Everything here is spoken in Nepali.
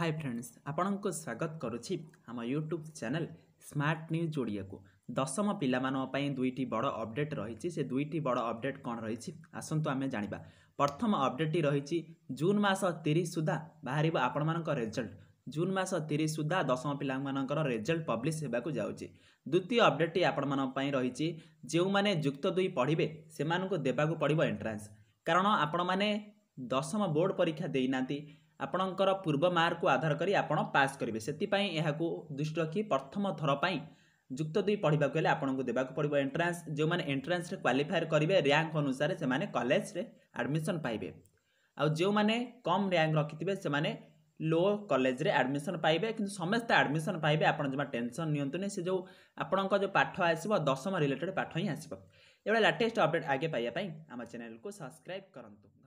हाई फ्रेंड्स आपणको स्वागत गरुँ आम युट्युब चैनल स्मार्ट न्युज जोडिया दसम पि दुई बड अपडेट रहि दुईटी बड अपडेट कन् र आसु आम जाँदा प्रथम अपडेट रहि जून मास तिरिस सुधा बाह्र रिजल्ट जून मास तिरि दसम पिजल्ट पब्लस हुनु द्वितीय अपडेट आप्रै रहे माने जुक्त दुई पढिसम्म दबाकु पऱ्यो एंट्रेंस कारण आपण माने दशम बोर्ड परीक्षा दिना ଆପଣଙ୍କର ପୂର୍ବ ମାର୍କକୁ ଆଧାର କରି ଆପଣ ପାସ୍ କରିବେ ସେଥିପାଇଁ ଏହାକୁ ଦୃଷ୍ଟି ରଖି ପ୍ରଥମ ଥର ପାଇଁ ଯୁକ୍ତ ଦୁଇ ପଢ଼ିବାକୁ ହେଲେ ଆପଣଙ୍କୁ ଦେବାକୁ ପଡ଼ିବ ଏଣ୍ଟ୍ରାନ୍ସ ଯେଉଁମାନେ ଏଣ୍ଟ୍ରାନ୍ସରେ କ୍ୱାଲିଫାୟର କରିବେ ର୍ୟାଙ୍କ ଅନୁସାରେ ସେମାନେ କଲେଜରେ ଆଡ଼ମିସନ୍ ପାଇବେ ଆଉ ଯେଉଁମାନେ କମ୍ ର୍ୟାଙ୍କ ରଖିଥିବେ ସେମାନେ ଲୋ କଲେଜରେ ଆଡ଼ମିସନ୍ ପାଇବେ କିନ୍ତୁ ସମସ୍ତେ ଆଡ଼ମିସନ୍ ପାଇବେ ଆପଣ ଜମା ଟେନସନ୍ ନିଅନ୍ତୁନି ସେ ଯେଉଁ ଆପଣଙ୍କ ଯେଉଁ ପାଠ ଆସିବ ଦଶମ ରିଲେଟେଡ଼୍ ପାଠ ହିଁ ଆସିବ ଏଭଳିଆ ଲାଟେଷ୍ଟ ଅପଡ଼େଟ୍ ଆଗେ ପାଇବା ପାଇଁ ଆମ ଚ୍ୟାନେଲ୍କୁ ସବସ୍କ୍ରାଇବ୍ କରନ୍ତୁ